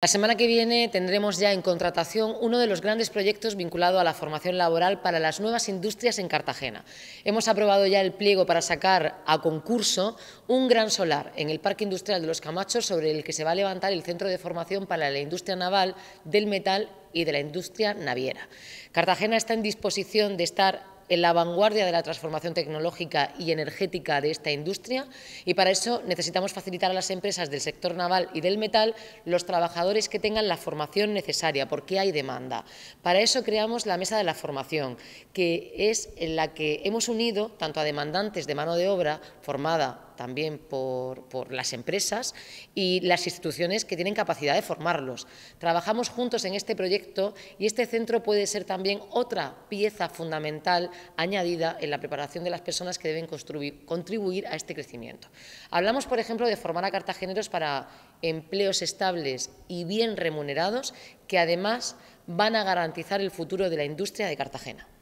La semana que viene tendremos ya en contratación uno de los grandes proyectos vinculado a la formación laboral para las nuevas industrias en Cartagena. Hemos aprobado ya el pliego para sacar a concurso un gran solar en el Parque Industrial de los Camachos sobre el que se va a levantar el Centro de Formación para la Industria Naval, del Metal y de la Industria Naviera. Cartagena está en disposición de estar en la vanguardia de la transformación tecnológica y energética de esta industria y para eso necesitamos facilitar a las empresas del sector naval y del metal los trabajadores que tengan la formación necesaria porque hay demanda. Para eso creamos la Mesa de la Formación, que es en la que hemos unido tanto a demandantes de mano de obra formada también por, las empresas y las instituciones que tienen capacidad de formarlos. Trabajamos juntos en este proyecto y este centro puede ser también otra pieza fundamental añadida en la preparación de las personas que deben contribuir a este crecimiento. Hablamos, por ejemplo, de formar a cartageneros para empleos estables y bien remunerados que además van a garantizar el futuro de la industria de Cartagena.